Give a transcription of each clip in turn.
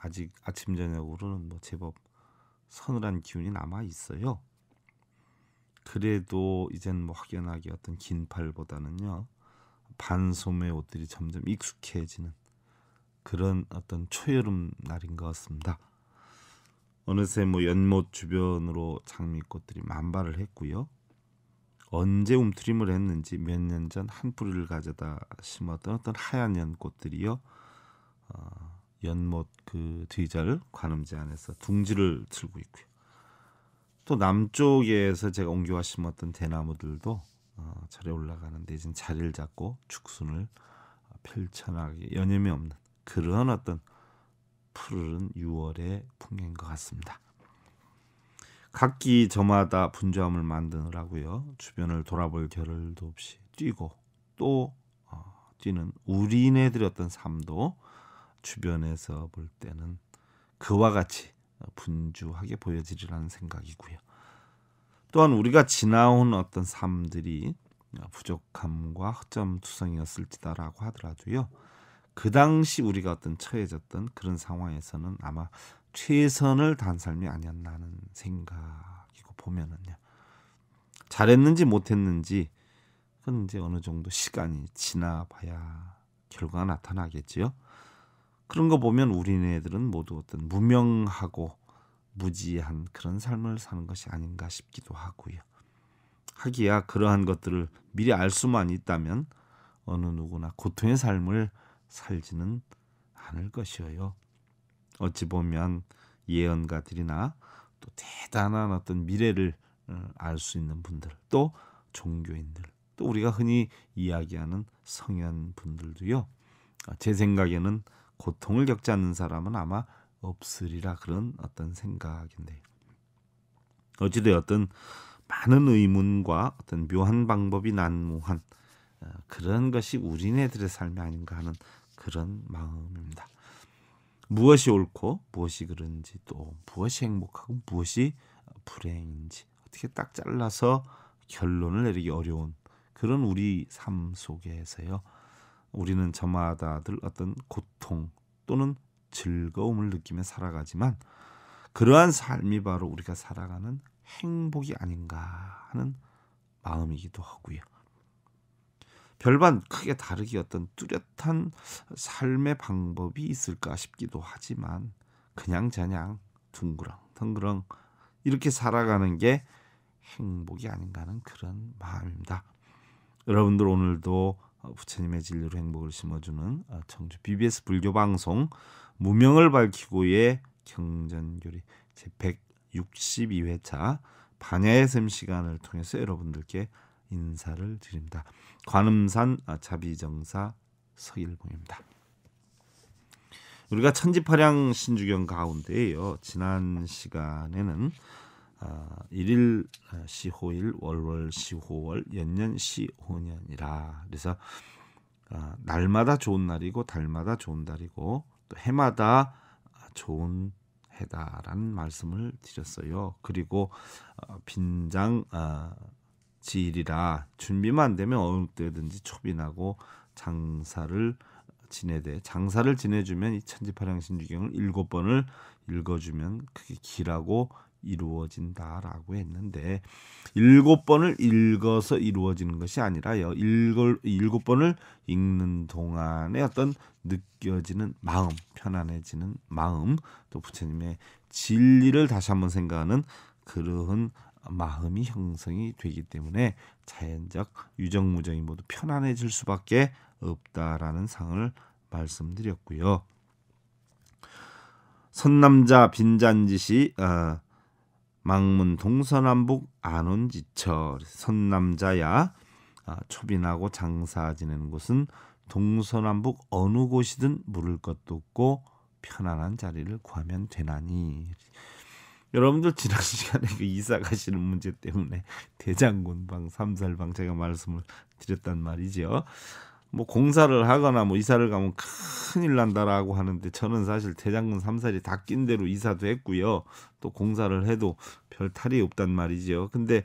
아직 아침 저녁으로는 뭐 제법 서늘한 기운이 남아 있어요. 그래도 이젠 뭐 확연하게 어떤 긴팔보다는요 반소매 옷들이 점점 익숙해지는 그런 어떤 초여름 날인 것 같습니다. 어느새 뭐 연못 주변으로 장미꽃들이 만발을 했고요. 언제 움트림을 했는지 몇 년 전 한 뿌리를 가져다 심었던 어떤 하얀 연꽃들이요. 어, 연못 그 뒤절 관음제 안에서 둥지를 틀고 있고요. 또 남쪽에서 제가 옮겨와 심었던 대나무들도 어, 자리 에 올라가는데 이제 자리를 잡고 축순을 펼쳐나기 여념이 없는 그런 어떤 푸르른 6월의 풍경인 것 같습니다. 각기 저마다 분주함을 만드느라고요. 주변을 돌아볼 겨를도 없이 뛰고 또 어, 뛰는 우리네들의 어떤 삶도 주변에서 볼 때는 그와 같이 분주하게 보여지리라는 생각이고요. 또한 우리가 지나온 어떤 삶들이 부족함과 허점 투성이었을지다라고 하더라도요. 그 당시 우리가 어떤 처해졌던 그런 상황에서는 아마 최선을 다한 삶이 아니었나 하는 생각이고 보면은요. 잘했는지 못했는지 그건 이제 어느 정도 시간이 지나봐야 결과가 나타나겠지요. 그런 거 보면 우리네들은 모두 어떤 무명하고 무지한 그런 삶을 사는 것이 아닌가 싶기도 하고요. 하기야 그러한 것들을 미리 알 수만 있다면 어느 누구나 고통의 삶을 살지는 않을 것이어요. 어찌 보면 예언가들이나 또 대단한 어떤 미래를 어, 알수 있는 분들, 또 종교인들, 또 우리가 흔히 이야기하는 성현 분들도요. 어, 제 생각에는 고통을 겪지 않는 사람은 아마 없으리라 그런 어떤 생각인데 어찌되었든 많은 의문과 어떤 묘한 방법이 난무한 어, 그런 것이 우리네들의 삶이 아닌가 하는 그런 마음입니다. 무엇이 옳고 무엇이 그런지또 무엇이 행복하고 무엇이 불행인지 어떻게 딱 잘라서 결론을 내리기 어려운 그런 우리 삶 속에서요. 우리는 저마다 들 어떤 고통 또는 즐거움을 느끼며 살아가지만 그러한 삶이 바로 우리가 살아가는 행복이 아닌가 하는 마음이기도 하고요. 별반 크게 다르게 어떤 뚜렷한 삶의 방법이 있을까 싶기도 하지만 그냥자냥둥그렁덩그렁 이렇게 살아가는 게 행복이 아닌가 하는 그런 마음입니다. 여러분들 오늘도 어, 부처님의 진리로 행복을 심어주는 아, 청주 BBS 불교 방송 무명을 밝히고의 경전교리 제 162회차 반야의 샘 시간을 통해서 여러분들께 인사를 드립니다. 관음산 아, 자비정사 서일봉입니다. 우리가 천지파량 신주경 가운데에요. 지난 시간에는 아, 일일 아, 시호일 월월 시호월 연년 시호년이라 그래서 아, 날마다 좋은 날이고 달마다 좋은 달이고 또 해마다 좋은 해다라는 말씀을 드렸어요. 그리고 어, 빈장 어, 지일이라 준비만 되면 어느 때든지 초빈하고 장사를 지내되 장사를 지내주면 이 천지파량신주경을 일곱 번을 읽어주면 그게 길하고 이루어진다라고 했는데 일곱 번을 읽어서 이루어지는 것이 아니라요. 일곱, 일곱 번을 읽는 동안에 어떤 느껴지는 마음, 편안해지는 마음, 또 부처님의 진리를 다시 한번 생각하는 그러한 마음이 형성이 되기 때문에 자연적 유정무정이 모두 편안해질 수밖에 없다라는 상을 말씀드렸고요. 선남자 빈잔지시 어, 망문 동서남북 안온지철 선남자야 아, 초빈하고 장사 지내는 곳은 동서남북 어느 곳이든 물을 것도 없고 편안한 자리를 구하면 되나니 여러분들 지난 시간에 그 이사 가시는 문제 때문에 대장군방 삼살방 제가 말씀을 드렸단 말이죠. 뭐 공사를 하거나 뭐 이사를 가면 큰일 난다라고 하는데 저는 사실 대장군 삼살이 다 낀 대로 이사도 했고요. 또 공사를 해도 별 탈이 없단 말이죠. 근데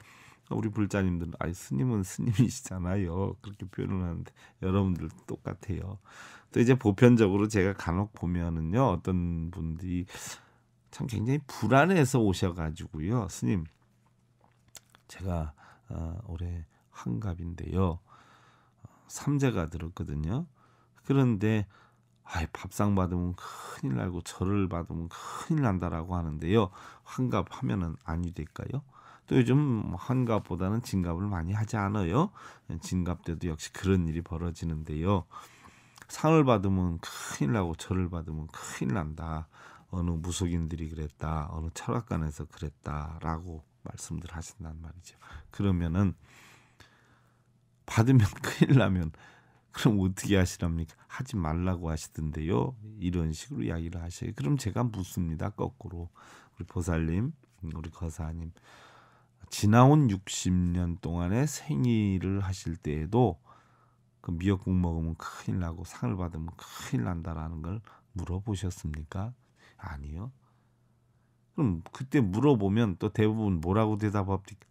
우리 불자님들아이 스님은 스님이시잖아요. 그렇게 표현을 하는데 여러분들 똑같아요. 또 이제 보편적으로 제가 간혹 보면은요. 어떤 분들이 참 굉장히 불안해서 오셔 가지고요. 스님 제가 아, 올해 환갑인데요. 삼재가 들었거든요. 그런데 아이 밥상 받으면 큰일 나고 절을 받으면 큰일 난다라고 하는데요. 환갑하면은 아니 될까요? 또 요즘 뭐 환갑보다는 진갑을 많이 하지 않아요. 진갑 때도 역시 그런 일이 벌어지는데요. 상을 받으면 큰일 나고 절을 받으면 큰일 난다. 어느 무속인들이 그랬다. 어느 철학관에서 그랬다라고 말씀들 하신단 말이죠. 그러면은 받으면 큰일 나면 그럼 어떻게 하시랍니까? 하지 말라고 하시던데요. 이런 식으로 이야기를 하셔요. 그럼 제가 묻습니다. 거꾸로 우리 보살님, 우리 거사님 지나온 60년 동안의 생일을 하실 때에도 그 미역국 먹으면 큰일 나고 상을 받으면 큰일 난다라는 걸 물어보셨습니까? 아니요. 그럼 그때 물어보면 또 대부분 뭐라고 대답합니까?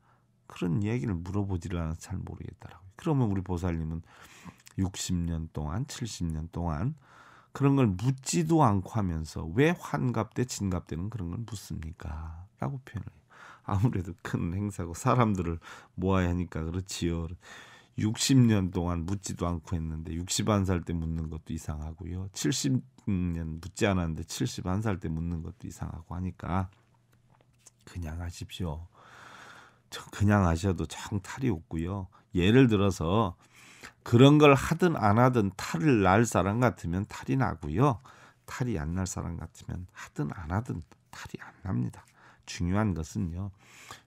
그런 얘기를 물어보지를 않아서 잘 모르겠더라고요. 그러면 우리 보살님은 60년 동안, 70년 동안 그런 걸 묻지도 않고 하면서 왜 환갑 때, 진갑 때는 그런 걸 묻습니까? 라고 표현을 해요. 아무래도 큰 행사고 사람들을 모아야 하니까 그렇지요. 60년 동안 묻지도 않고 했는데 61살 때 묻는 것도 이상하고요. 70년 묻지 않았는데 71살 때 묻는 것도 이상하고 하니까 그냥 하십시오. 그냥 하셔도 참 탈이 없고요. 예를 들어서 그런 걸 하든 안 하든 탈을 날 사람 같으면 탈이 나고요. 탈이 안 날 사람 같으면 하든 안 하든 탈이 안 납니다. 중요한 것은요.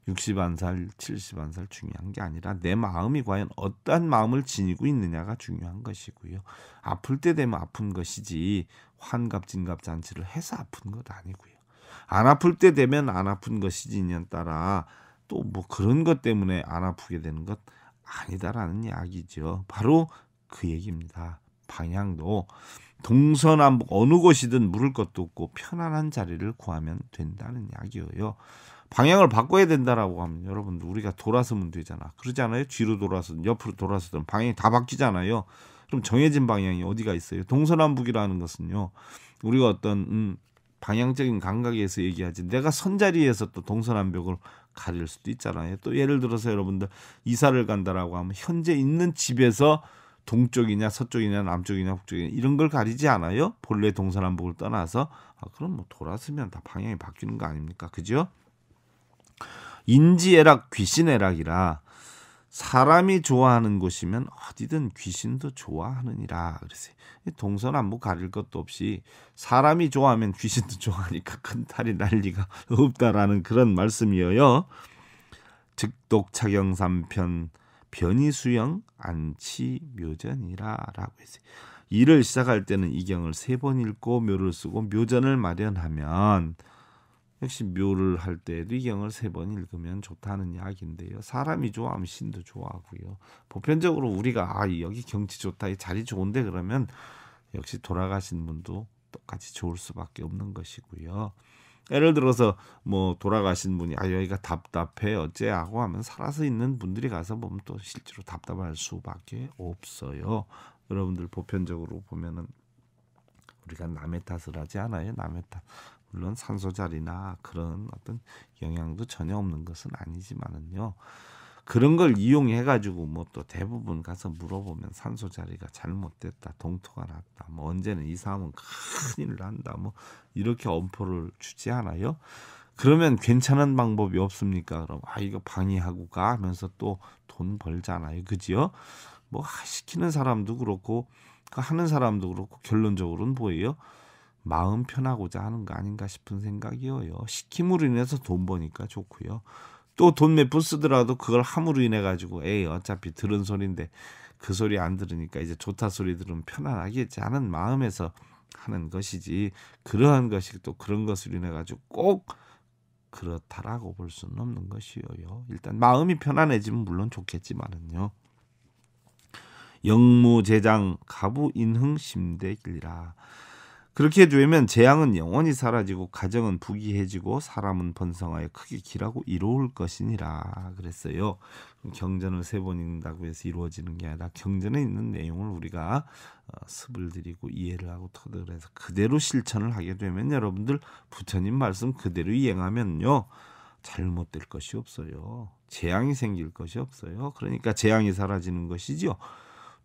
60한살, 70한살 중요한 게 아니라 내 마음이 과연 어떠한 마음을 지니고 있느냐가 중요한 것이고요. 아플 때 되면 아픈 것이지 환갑, 진갑, 잔치를 해서 아픈 것 아니고요. 안 아플 때 되면 안 아픈 것이지 인연 따라 또뭐 그런 것 때문에 안 아프게 되는 것 아니다라는 이야기죠. 바로 그 얘기입니다. 방향도 동서남북 어느 곳이든 물을 것도 없고 편안한 자리를 구하면 된다는 이야기예요. 방향을 바꿔야 된다라고 하면 여러분들 우리가 돌아서면 되잖아. 그러잖아요 뒤로 돌아서든 옆으로 돌아서든 방향이 다 바뀌잖아요. 그럼 정해진 방향이 어디가 있어요? 동서남북이라는 것은요. 우리가 어떤 음, 방향적인 감각에서 얘기하지 내가 선자리에서 또 동서남북을 가릴 수도 있잖아요. 또 예를 들어서 여러분들 이사를 간다라고 하면 현재 있는 집에서 동쪽이냐 서쪽이냐 남쪽이냐 북쪽이냐 이런 걸 가리지 않아요. 본래 동서남북을 떠나서 아, 그럼 뭐 돌아서면 다 방향이 바뀌는 거 아닙니까? 그죠? 인지애락 귀신애락이라 사람이 좋아하는 곳이면 어디든 귀신도 좋아하느니라 그랬어요. 동서남북 가릴 것도 없이 사람이 좋아하면 귀신도 좋아하니까 큰탈이 난리가 없다라는 그런 말씀이에요 즉독차경 삼편 변이수영 안치묘전이라라고 했어요. 일을 시작할 때는 이경을 세 번 읽고 묘를 쓰고 묘전을 마련하면 역시 묘를 할 때에도 이 경을 세 번 읽으면 좋다는 이야기인데요. 사람이 좋아하면 신도 좋아하고요. 보편적으로 우리가 아 여기 경치 좋다, 이 자리 좋은데 그러면 역시 돌아가신 분도 똑같이 좋을 수밖에 없는 것이고요. 예를 들어서 뭐 돌아가신 분이 아 여기가 답답해 어째 하고 하면 살아서 있는 분들이 가서 보면 또 실제로 답답할 수밖에 없어요. 여러분들 보편적으로 보면은 우리가 남의 탓을 하지 않아요. 남의 탓. 물론 산소자리나 그런 어떤 영향도 전혀 없는 것은 아니지만은요. 그런 걸 이용해 가지고 뭐 또 대부분 가서 물어보면 산소 자리가 잘못됐다 동토가 났다 뭐 언제는 이 사람은 큰일 난다 뭐 이렇게 엄포를 주지 않아요 그러면 괜찮은 방법이 없습니까 그럼 아 이거 방해하고 가 하면서 또 돈 벌잖아요 그지요 뭐 시키는 사람도 그렇고 그 하는 사람도 그렇고 결론적으로는 뭐예요 마음 편하고자 하는 거 아닌가 싶은 생각이어요. 시킴으로 인해서 돈 버니까 좋고요. 또 돈몇푼 쓰더라도 그걸 함으로 인해 가지고 에이 어차피 들은 소리인데 그 소리 안 들으니까 이제 좋다 소리 들으면 편안하겠지 하는 마음에서 하는 것이지 그러한 것이 또 그런 것으로 인해 가지고 꼭 그렇다라고 볼 수는 없는 것이요 일단 마음이 편안해지면 물론 좋겠지만은요. 영무제장 가부인흥 심대길이라 그렇게 되면 재앙은 영원히 사라지고 가정은 부귀해지고 사람은 번성하여 크게 길하고 이로울 것이니라 그랬어요. 경전을 세 번 읽는다고 해서 이루어지는 게 아니라 경전에 있는 내용을 우리가 어, 습을 들이고 이해를 하고 터득을 해서 그대로 실천을 하게 되면 여러분들 부처님 말씀 그대로 이행하면요. 잘못될 것이 없어요. 재앙이 생길 것이 없어요. 그러니까 재앙이 사라지는 것이지요.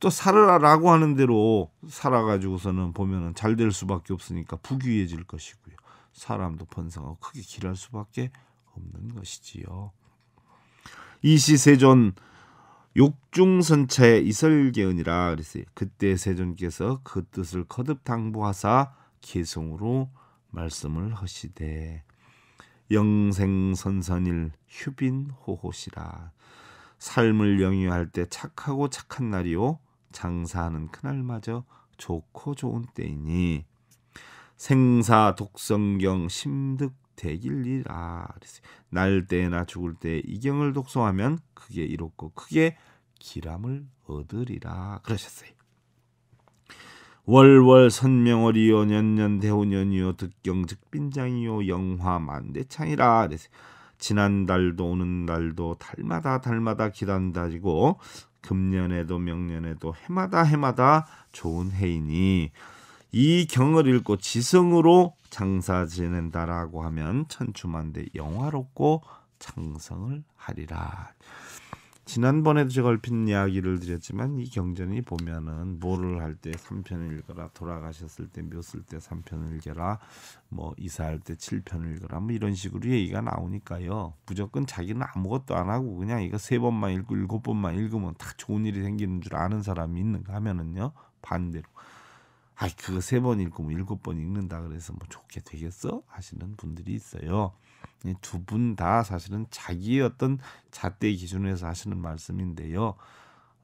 또 살아라라고 하는 대로 살아가지고서는 보면은 잘 될 수밖에 없으니까 부귀해질 것이고요. 사람도 번성하고 크게 길할 수밖에 없는 것이지요. 이시세존 욕중선체 차 이설계은이라 그랬어요. 그때 세존께서 그 뜻을 거듭 당부하사 개성으로 말씀을 하시되 영생선선일 휴빈호호시라 삶을 영위할 때 착하고 착한 날이요 장사하는 그날마저 좋고 좋은 때이니 생사 독성경 심득 대길리라 아, 날 때나 죽을 때 이경을 독송하면 크게 이롭고 크게 기람을 얻으리라 그러셨어요. 월월 선명월이요 년년 대운년이요 득경즉빈장이요 영화만대창이라 그랬어요. 지난 달도 오는 달도 달마다 달마다 기단다지고 금년에도 명년에도 해마다 해마다 좋은 해이니 이 경을 읽고 지성으로 장사 지낸다라고 하면 천추만대 영화롭고 창성을 하리라. 지난번에도 제가 얼핏 이야기를 드렸지만 이 경전이 보면은 뭐를 할때 삼편을 읽어라 돌아가셨을 때 묘쓸 때3편을 읽어라 뭐 이사할 때7편을 읽어라 뭐 이런 식으로 얘기가 나오니까요 무조건 자기는 아무것도 안 하고 그냥 이거 세 번만 읽고 일곱 번만 읽으면 다 좋은 일이 생기는 줄 아는 사람이 있는가 하면은요 반대로 아이 그거 세 번 읽고 뭐 일곱 번 읽는다 그래서 뭐 좋게 되겠어 하시는 분들이 있어요 이두분다 사실은 자기의 어떤 잣대 기준에서 하시는 말씀인데요.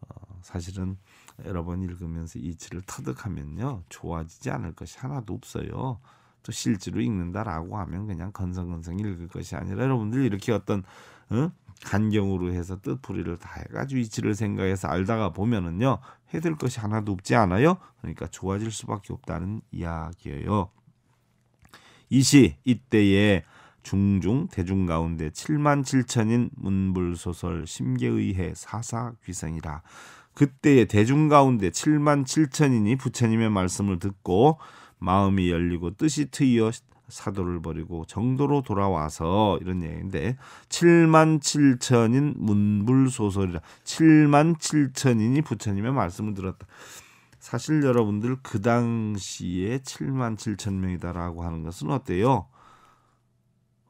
어, 사실은 여러 분 읽으면서 이치를 터득하면요 좋아지지 않을 것이 하나도 없어요. 또 실제로 읽는다라고 하면 그냥 건성건성 읽을 것이 아니라 여러분들 이렇게 어떤 어? 간경으로 해서 뜻풀이를 다 해가지고 이치를 생각해서 알다가 보면은요 해들 것이 하나도 없지 않아요. 그러니까 좋아질 수밖에 없다는 이야기예요. 이시 이때에 중중 대중 가운데 7만 7천인 문불소설 심계의해 사사귀성이라 그때의 대중 가운데 7만 7천인이 부처님의 말씀을 듣고 마음이 열리고 뜻이 트이어 사도를 버리고 정도로 돌아와서 이런 얘기인데 7만 7천인 문불소설이라 7만 7천인이 부처님의 말씀을 들었다. 사실 여러분들 그 당시에 7만 7천 명이다라고 하는 것은 어때요?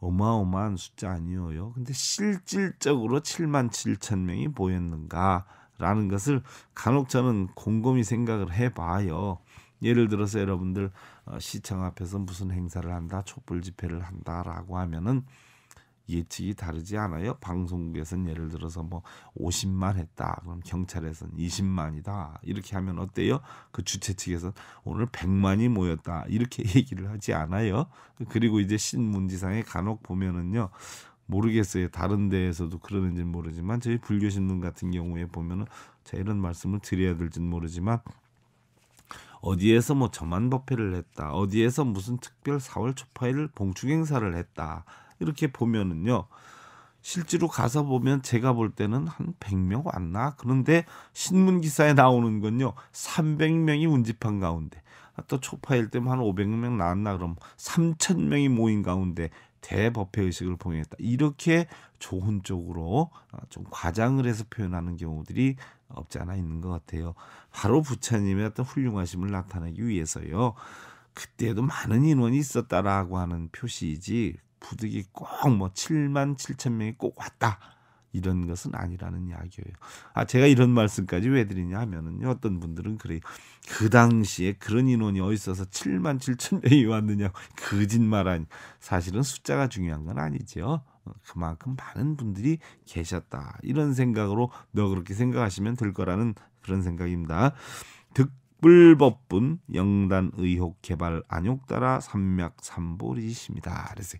어마어마한 숫자 아니에요. 근데 실질적으로 7만 7천 명이 보였는가라는 것을 간혹 저는 곰곰이 생각을 해봐요. 예를 들어서 여러분들 어, 시청 앞에서 무슨 행사를 한다, 촛불 집회를 한다라고 하면은 예측이 다르지 않아요. 방송국에서는 예를 들어서 뭐 50만 했다. 그럼 경찰에서는 20만이다. 이렇게 하면 어때요? 그 주최 측에서 오늘 100만이 모였다. 이렇게 얘기를 하지 않아요. 그리고 이제 신문지상에 간혹 보면은요. 모르겠어요. 다른 데에서도 그러는지는 모르지만 저희 불교신문 같은 경우에 보면은 제가 이런 말씀을 드려야 될지는 모르지만 어디에서 뭐 저만 법회를 했다. 어디에서 무슨 특별 4월 초파일 봉축 행사를 했다. 이렇게 보면은요. 실제로 가서 보면 제가 볼 때는 한 100명 왔나? 그런데 신문 기사에 나오는 건요. 300명이 운집한 가운데 아, 또 초파일 때만한 500명 나왔나 그럼 3,000명이 모인 가운데 대법회 의식을 봉행했다. 이렇게 좋은 쪽으로 아, 좀 과장을 해서 표현하는 경우들이 없지 않아 있는 것 같아요. 바로 부처님의 어떤 훌륭하심을 나타내기 위해서요. 그때도 많은 인원이 있었다라고 하는 표시이지 부득이 꼭 뭐 7만 7천 명이 꼭 왔다. 이런 것은 아니라는 이야기예요. 아 제가 이런 말씀까지 왜 드리냐 하면은요 어떤 분들은 그래 그 당시에 그런 인원이 어디 있어서 7만 7천 명이 왔느냐 거짓말 아니 사실은 숫자가 중요한 건 아니지요. 어, 그만큼 많은 분들이 계셨다 이런 생각으로 너그럽게 생각하시면 될 거라는 그런 생각입니다. 듣 불법분 영단 의혹 개발 안욕 따라 삼맥 삼보리십니다. 그래서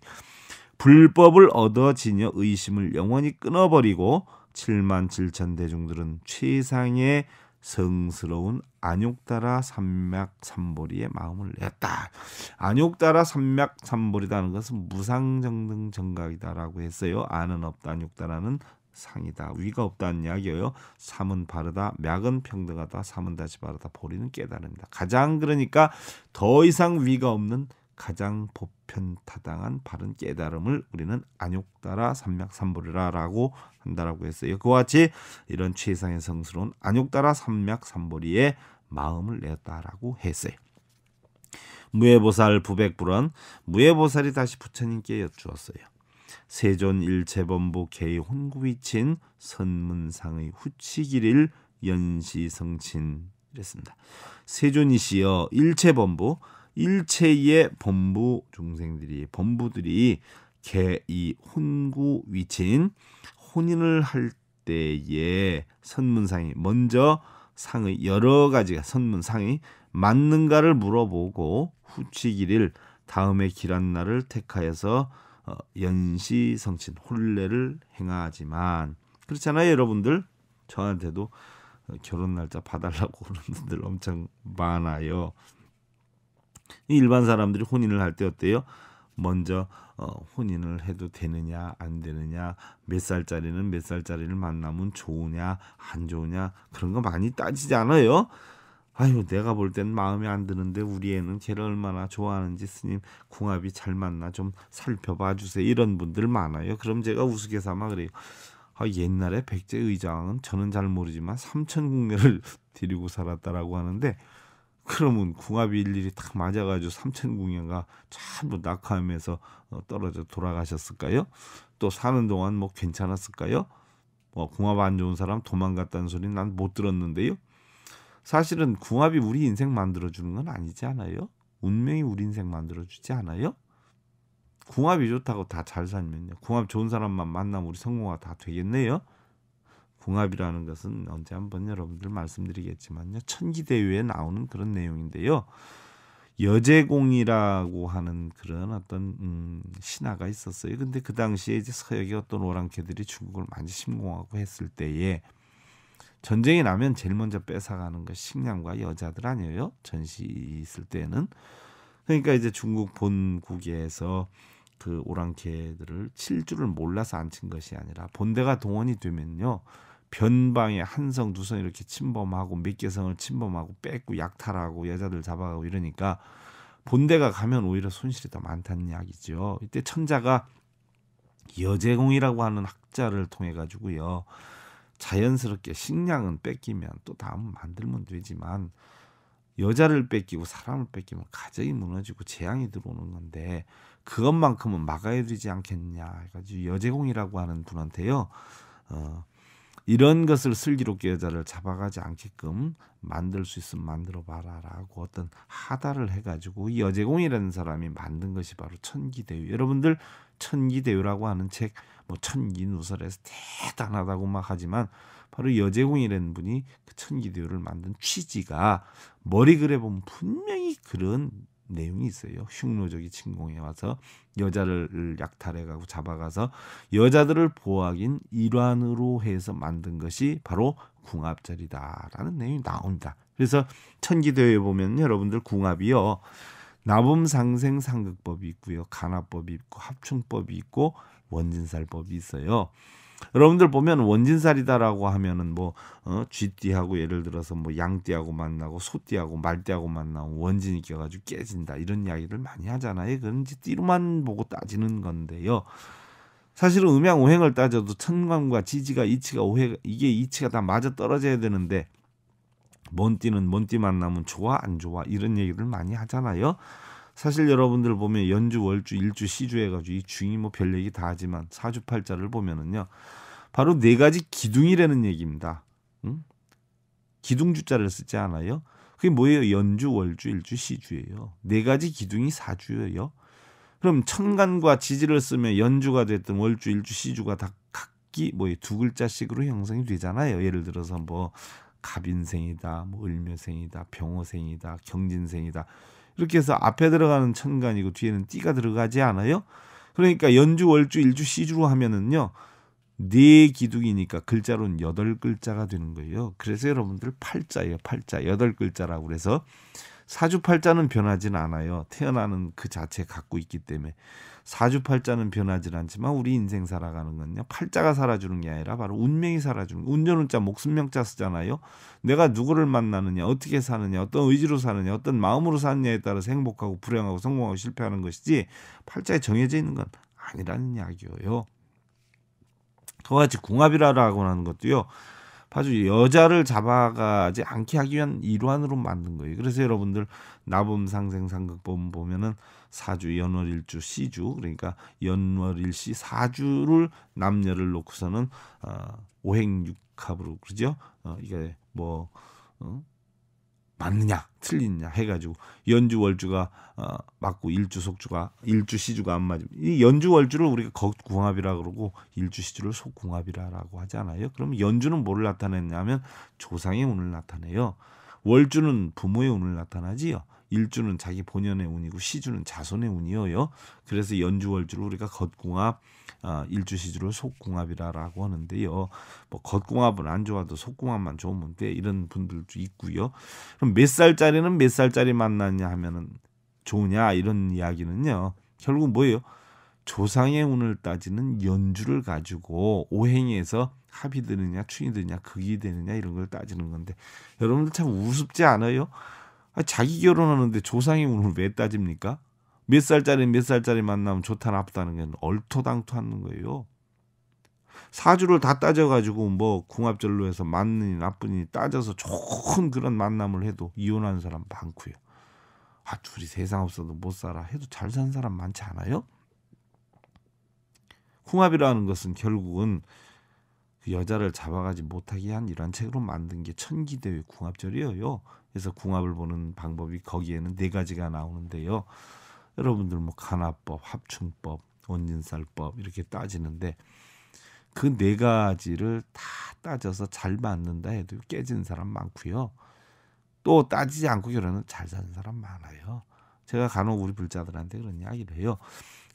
불법을 얻어지녀 의심을 영원히 끊어버리고 7만 7천 대중들은 최상의 성스러운 안욕따라 삼맥 삼보리의 마음을 냈다. 안욕따라 삼맥 삼보리라는 것은 무상정등 정각이다라고 했어요. 아는 없다 안욕따라는 상이다. 위가 없다는 이야기예요. 삼은 바르다, 맥은 평등하다, 삼은 다시 바르다, 보리는 깨달음이다. 가장 그러니까 더 이상 위가 없는 가장 보편타당한 바른 깨달음을 우리는 안욕따라 삼맥삼보리라라고 한다라고 했어요. 그와 같이 이런 최상의 성스러운 안욕따라 삼맥삼보리의 마음을 내었다라고 했어요. 무예보살 부백불원 무예보살이 다시 부처님께 여쭈었어요. 세존 일체범부 개의 혼구위친 선문상의 후치길일 연시성친 이랬습니다. 세존이시여 일체범부 일체의 범부 중생들이 범부들이 개이 혼구위친 혼인을 할 때에 선문상이 먼저 상의 여러 가지가 선문상이 맞는가를 물어보고 후치길일 다음에 길한 날을 택하여서 어, 연시 성친 혼례를 행하지만 그렇잖아요 여러분들 저한테도 어, 결혼 날짜 봐달라고 오는 분들 엄청 많아요. 일반 사람들이 혼인을 할 때 어때요? 먼저 어, 혼인을 해도 되느냐 안 되느냐 몇 살짜리는 몇 살짜리를 만나면 좋으냐 안 좋으냐 그런 거 많이 따지지 않아요. 아유 내가 볼 땐 마음에 안 드는데 우리 애는 걔를 얼마나 좋아하는지 스님 궁합이 잘 맞나 좀 살펴봐 주세요 이런 분들 많아요 그럼 제가 우스갯삼아 그래요 아, 옛날에 백제 의장은 저는 잘 모르지만 삼천궁녀를 데리고 살았다라고 하는데 그러면 궁합이 일일이 딱 맞아가지고 삼천궁녀가 전부 낙하하면서 어, 떨어져 돌아가셨을까요? 또 사는 동안 뭐 괜찮았을까요? 뭐 궁합 안 좋은 사람 도망갔다는 소리 난 못 들었는데요. 사실은 궁합이 우리 인생 만들어주는 건 아니지 않아요? 운명이 우리 인생 만들어주지 않아요? 궁합이 좋다고 다 잘 살면요. 궁합 좋은 사람만 만나면 우리 성공화 다 되겠네요. 궁합이라는 것은 언제 한번 여러분들 말씀드리겠지만요. 천기대회에 나오는 그런 내용인데요. 여제공이라고 하는 그런 어떤 음, 신화가 있었어요. 근데 그 당시에 이제 서역의 어떤 오랑캐들이 중국을 많이 침공하고 했을 때에 전쟁이 나면 제일 먼저 뺏어가는 것이 식량과 여자들 아니에요? 전시 있을 때는 그러니까 이제 중국 본국에서 그 오랑캐들을 칠 줄을 몰라서 안 친 것이 아니라 본대가 동원이 되면요 변방에 한성 두성 이렇게 침범하고 몇 개 성을 침범하고 뺏고 약탈하고 여자들 잡아가고 이러니까 본대가 가면 오히려 손실이 더 많다는 이야기죠. 이때 천자가 여제공이라고 하는 학자를 통해 가지고요. 자연스럽게 식량은 뺏기면 또 다음 만들면 되지만 여자를 뺏기고 사람을 뺏기면 가정이 무너지고 재앙이 들어오는 건데 그것만큼은 막아야 되지 않겠냐 해가지고 여제공이라고 하는 분한테요 어, 이런 것을 슬기롭게 여자를 잡아가지 않게끔 만들 수 있으면 만들어 봐라라고 어떤 하달을 해가지고 이 여제공이라는 사람이 만든 것이 바로 천기대유. 여러분들 천기대유라고 하는 책, 뭐 천기누설에서 대단하다고 막 하지만 바로 여제공이라는 분이 그 천기대유를 만든 취지가 머리 그려보면 분명히 그런 내용이 있어요. 흉노족이 침공해 와서 여자를 약탈해가고 잡아가서 여자들을 보호하긴 일환으로 해서 만든 것이 바로 궁합절이다라는 내용이 나옵니다. 그래서 천기대에 보면 여러분들 궁합이요. 나범상생 상극법이 있고요. 간화법이 있고 합충법이 있고 원진살법이 있어요. 여러분들 보면 원진살이다라고 하면은 뭐 어, 쥐띠하고 예를 들어서 뭐 양띠하고 만나고 소띠하고 말띠하고 만나고 원진이 껴가지고 깨진다 이런 이야기를 많이 하잖아요. 그런지 띠로만 보고 따지는 건데요. 사실은 음양 오행을 따져도 천간과 지지가 이치가 오해 이게 이치가 다 맞아 떨어져야 되는데 먼 띠는 먼띠 만나면 좋아 안 좋아 이런 얘기를 많이 하잖아요. 사실 여러분들 보면 연주, 월주, 일주, 시주 해가지고 이 중이 뭐 별 얘기 다 하지만 사주팔자를 보면은요. 바로 네 가지 기둥이라는 얘기입니다. 응? 기둥주자를 쓰지 않아요? 그게 뭐예요? 연주, 월주, 일주, 시주예요. 네 가지 기둥이 사주예요. 그럼 천간과 지지를 쓰면 연주가 됐든 월주, 일주, 시주가 다 각기 뭐 두 글자씩으로 형성이 되잖아요. 예를 들어서 뭐 갑인생이다, 뭐 을묘생이다, 병호생이다, 경진생이다. 이렇게 해서 앞에 들어가는 천간이고 뒤에는 띠가 들어가지 않아요. 그러니까 연주, 월주, 일주, 시주로 하면은요. 네 기둥이니까 글자로는 여덟 글자가 되는 거예요. 그래서 여러분들 팔자예요. 팔자. 여덟 글자라고 그래서 사주 팔자는 변하진 않아요. 태어나는 그 자체 갖고 있기 때문에. 사주팔자는 변하진 않지만 우리 인생 살아가는 건요. 팔자가 살아주는 게 아니라 바로 운명이 살아주는 운전운자 목숨명자 쓰잖아요. 내가 누구를 만나느냐 어떻게 사느냐 어떤 의지로 사느냐 어떤 마음으로 사느냐에 따라서 행복하고 불행하고 성공하고 실패하는 것이지 팔자에 정해져 있는 건 아니라는 이야기예요. 그와같이 궁합이라고 하는 것도요. 아주 여자를 잡아가지 않게 하기 위한 일환으로 만든 거예요. 그래서 여러분들 나봄 상생 상극 보 보면은 4주 연월일주 시주 그러니까 연월일시 4주를 남녀를 놓고서는 어, 오행육합으로 그러죠. 어, 이게 뭐 어, 맞느냐 틀리느냐 해가지고 연주 월주가 어, 맞고 일주 속주가 일주 시주가 안 맞으면 이 연주 월주를 우리가 겉궁합이라 그러고 일주 시주를 속궁합이라고 하잖아요. 그럼 연주는 뭐를 나타내냐면 조상의 운을 나타내요. 월주는 부모의 운을 나타나지요. 일주는 자기 본연의 운이고 시주는 자손의 운이어요. 그래서 연주월주를 우리가 겉궁합 어, 아, 일주 시주를 속궁합이라고 하는데요. 뭐 겉궁합은 안 좋아도 속궁합만 좋으면 돼 이런 분들도 있고요. 그럼 몇 살짜리는 몇 살짜리 만났냐 하면은 좋으냐 이런 이야기는요. 결국 뭐예요? 조상의 운을 따지는 연주를 가지고 오행에서 합이 되느냐 충이 되느냐 극이 되느냐 이런 걸 따지는 건데 여러분들 참 우습지 않아요? 아, 자기 결혼하는데 조상이 오늘 왜 따집니까? 몇 살짜리 몇 살짜리 만나면 좋다 나쁘다는 건 얼토당토하는 거예요. 사주를 다 따져가지고 뭐 궁합절로 해서 맞느니 나쁘니 따져서 좋은 그런 만남을 해도 이혼하는 사람 많고요. 아 둘이 세상 없어도 못 살아 해도 잘산 사람 많지 않아요? 궁합이라는 것은 결국은 그 여자를 잡아가지 못하게 한 이런 책으로 만든 게 천기대회 궁합절이에요. 그래서 궁합을 보는 방법이 거기에는 네 가지가 나오는데요. 여러분들 뭐 간화법, 합충법, 원진살법 이렇게 따지는데 그 네 가지를 다 따져서 잘 맞는다 해도 깨진 사람 많고요. 또 따지지 않고 결혼은 잘 사는 사람 많아요. 제가 간혹 우리 불자들한테 그런 이야기를 해요.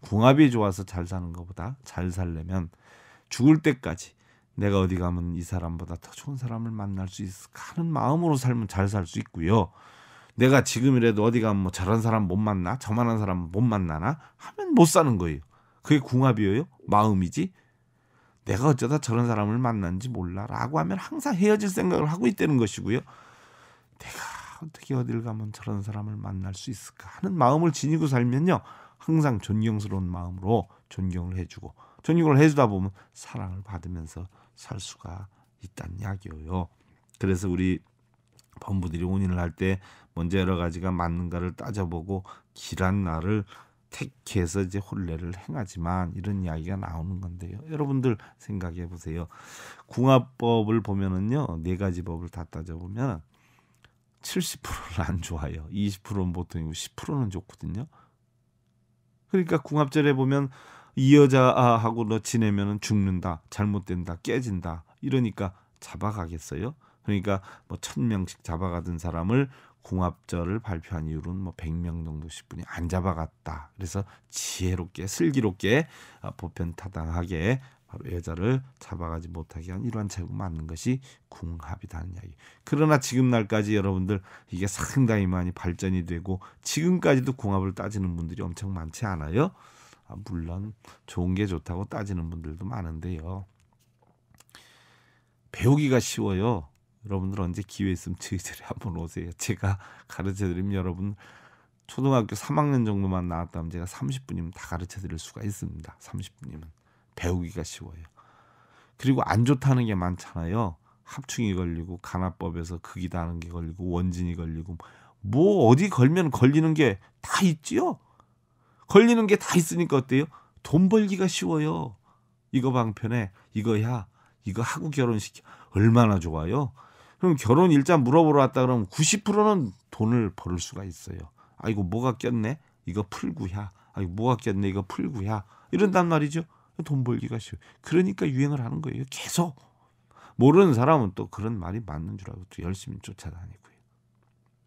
궁합이 좋아서 잘 사는 것보다 잘 살려면 죽을 때까지 내가 어디 가면 이 사람보다 더 좋은 사람을 만날 수 있을까 하는 마음으로 살면 잘 살 수 있고요. 내가 지금이라도 어디 가면 뭐 저런 사람 못 만나, 저만한 사람 못 만나나 하면 못 사는 거예요. 그게 궁합이에요? 마음이지? 내가 어쩌다 저런 사람을 만난지 몰라라고 하면 항상 헤어질 생각을 하고 있다는 것이고요. 내가 어떻게 어딜 가면 저런 사람을 만날 수 있을까 하는 마음을 지니고 살면요. 항상 존경스러운 마음으로 존경을 해주고 존경을 해주다 보면 사랑을 받으면서 살 수가 있단 약이요 그래서 우리 본부들이 운인을 할 때 먼저 여러 가지가 맞는가를 따져보고 길한 날을 택해서 이제 혼례를 행하지만 이런 이야기가 나오는 건데요. 여러분들 생각해 보세요. 궁합법을 보면은요 네 가지 법을 다 따져 보면 70%는 안 좋아요. 20%는 보통이고 10%는 좋거든요. 그러니까 궁합절에 보면 이 여자하고 너 지내면은 죽는다, 잘못된다, 깨진다. 이러니까 잡아가겠어요. 그러니까 뭐 천 명씩 잡아가던 사람을 궁합절을 발표한 이후로는 뭐 백 명 정도씩 분이 안 잡아갔다. 그래서 지혜롭게 슬기롭게 아, 보편타당하게 바로 여자를 잡아가지 못하게 한 이러한 제국 맞는 것이 궁합이다는 이야기. 그러나 지금 날까지 여러분들 이게 상당히 많이 발전이 되고 지금까지도 궁합을 따지는 분들이 엄청 많지 않아요. 아, 물론 좋은 게 좋다고 따지는 분들도 많은데요. 배우기가 쉬워요. 여러분들 언제 기회 있으면 저희 자리 한번 오세요. 제가 가르쳐드리면 여러분 초등학교 3학년 정도만 나왔다면 제가 30분이면 다 가르쳐드릴 수가 있습니다. 30분이면 배우기가 쉬워요. 그리고 안 좋다는 게 많잖아요. 합충이 걸리고 간화법에서 극이다는 게 걸리고 원진이 걸리고 뭐 어디 걸면 걸리는 게 다 있지요. 걸리는 게 다 있으니까 어때요? 돈 벌기가 쉬워요. 이거 방편에 이거야 이거 하고 결혼시켜 얼마나 좋아요? 그럼 결혼 일자 물어보러 왔다 그러면 90%는 돈을 벌 수가 있어요. 아이고 뭐가 꼈네? 이거 풀구야. 아이고 뭐가 꼈네? 이거 풀구야. 이런단 말이죠. 돈 벌기가 쉬워. 요 그러니까 유행을 하는 거예요. 계속 모르는 사람은 또 그런 말이 맞는 줄 알고 또 열심히 쫓아다니고요.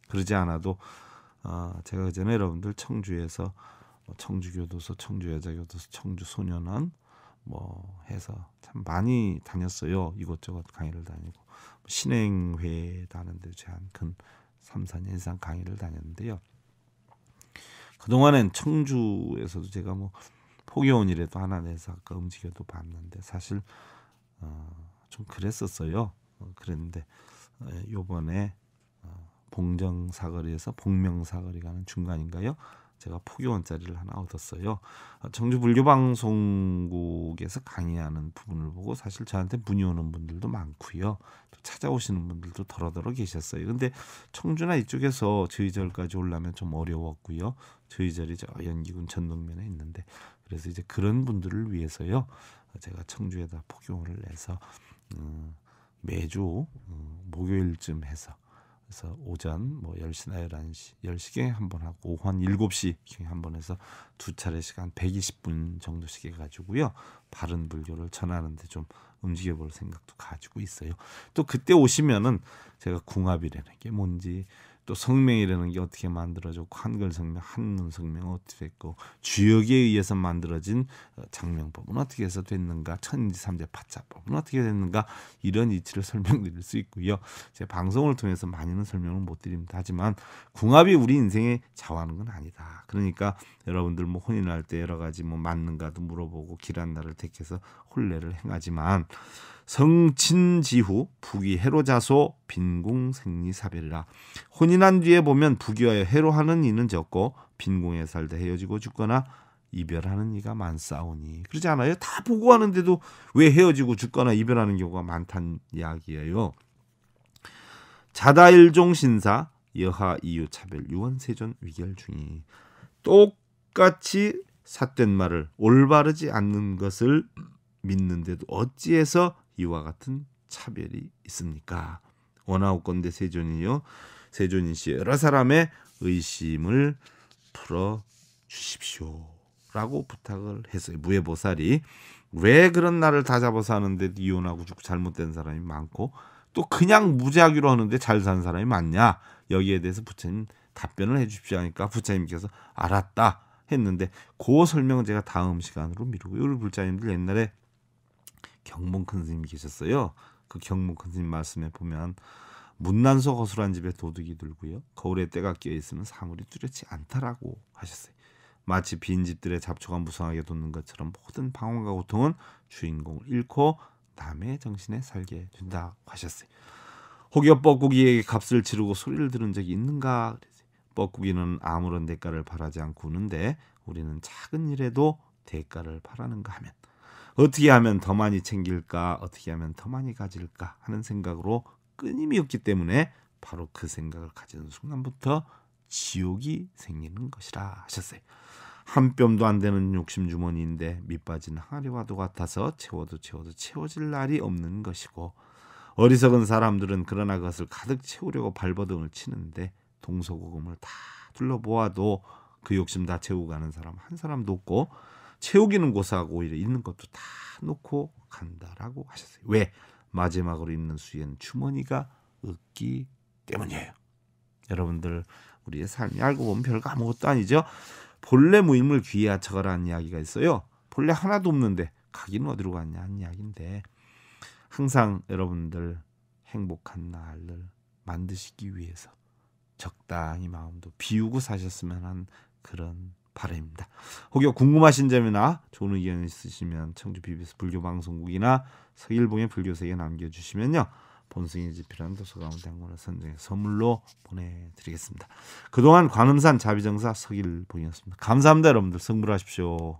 그러지 않아도 어, 제가 그 전에 여러분들 청주에서 뭐 청주교도소, 청주여자교도소, 청주소년원 뭐 해서 참 많이 다녔어요. 이곳저곳 강의를 다니고 뭐 신행회 다는데 제한 큰 3, 4년 이상 강의를 다녔는데요. 그동안엔 청주에서도 제가 뭐포기원이라도 하나 내서 아까 움직여도 봤는데 사실 어, 좀 그랬었어요. 어, 그랬는데 어, 요번에 어, 봉정사거리에서 복명사거리 가는 중간인가요? 제가 포교원짜리를 하나 얻었어요. 청주 아, 불교 방송국에서 강의하는 부분을 보고 사실 저한테 문의 오는 분들도 많고요. 또 찾아오시는 분들도 더러더러 계셨어요. 근데 청주나 이쪽에서 저희 절까지 올라면 좀 어려웠고요. 저희 절이 저 연기군 전동면에 있는데 그래서 이제 그런 분들을 위해서요. 제가 청주에다 포교원을 내서 음, 매주 음, 목요일쯤 해서 그래서 오전 뭐 10시나 11시, 10시에 한 번 하고 오후 한 7시 한번 해서 두 차례씩 한 120분 정도씩 해가지고요. 바른 불교를 전하는데 좀 움직여볼 생각도 가지고 있어요. 또 그때 오시면은 제가 궁합이라는 게 뭔지 또 성명이라는 게 어떻게 만들어졌고 한글 성명, 한문 성명 어떻게 됐고 주역에 의해서 만들어진 어, 장명법은 어떻게 해서 됐는가, 천지삼재 파자법은 어떻게 됐는가 이런 이치를 설명드릴 수 있고요. 제 방송을 통해서 많이는 설명을 못 드립니다. 하지만 궁합이 우리 인생에 좌우하는 건 아니다. 그러니까 여러분들 뭐 혼인할 때 여러 가지 뭐 맞는가도 물어보고 길한 날을 택해서 혼례를 행하지만 성친지후 부귀 해로자소 빈공생리사별라 혼인한 뒤에 보면 부귀하여 해로하는 이는 적고 빈공에 살다 헤어지고 죽거나 이별하는 이가 많사오니 그러지 않아요? 다 보고 하는데도 왜 헤어지고 죽거나 이별하는 경우가 많단 이야기예요. 자다일종 신사 여하 이유 차별 유언세존 위결 중이 똑같이 삿된 말을 올바르지 않는 것을 믿는데도 어찌해서 이와 같은 차별이 있습니까? 원하옵건대 세존이요 세존인 씨 여러 사람의 의심을 풀어 주십시오라고 부탁을 했어요. 무예보살이 왜 그런 나를 다 잡아서 하는데 이혼하고 죽고 잘못된 사람이 많고 또 그냥 무작위로 하는데 잘 산 사람이 많냐 여기에 대해서 부처님 답변을 해주십시오 하니까 부처님께서 알았다 했는데 그 설명은 제가 다음 시간으로 미루고 요리 불자님들 옛날에 경문 큰 스님이 계셨어요. 그 경문 큰 스님 말씀에 보면 문난소 거술한 집에 도둑이 들고요. 거울에 때가 끼어 있으면 사물이 뚜렷지 않다라고 하셨어요. 마치 빈 집들의 잡초가 무성하게 돋는 것처럼 모든 방황과 고통은 주인공을 잃고 남의 정신에 살게 된다고 하셨어요. 혹여 뻐꾸기에게 값을 지르고 소리를 들은 적이 있는가? 뻐꾸기는 아무런 대가를 바라지 않고 우는데 우리는 작은 일에도 대가를 바라는가 하면 어떻게 하면 더 많이 챙길까, 어떻게 하면 더 많이 가질까 하는 생각으로 끊임이 없기 때문에 바로 그 생각을 가지는 순간부터 지옥이 생기는 것이라 하셨어요. 한 뼘도 안 되는 욕심 주머니인데 밑빠진 항아리와도 같아서 채워도 채워도 채워질 날이 없는 것이고 어리석은 사람들은 그러나 그것을 가득 채우려고 발버둥을 치는데 동서고금을 다 둘러보아도 그 욕심 다 채우고 가는 사람 한 사람도 없고 채우기는 고사하고 오히려 있는 것도 다 놓고 간다라고 하셨어요. 왜? 마지막으로 있는 수에는 주머니가 없기 때문이에요. 여러분들 우리의 삶이 알고 보면 별거 아무것도 아니죠. 본래 무임을 귀에 아차가라는 이야기가 있어요. 본래 하나도 없는데 가기는 어디로 갔냐 는 이야기인데 항상 여러분들 행복한 날을 만드시기 위해서 적당히 마음도 비우고 사셨으면 한 그런 바람입니다. 혹여 궁금하신 점이나 좋은 의견 있으시면 청주 BBS 불교방송국이나 서일봉의 불교세계 남겨주시면요. 본승의 집필한 도서가운데 한 권을 선정해 선물로 보내드리겠습니다. 그동안 관음산 자비정사 서길봉이었습니다. 감사합니다 여러분들. 성불하십시오.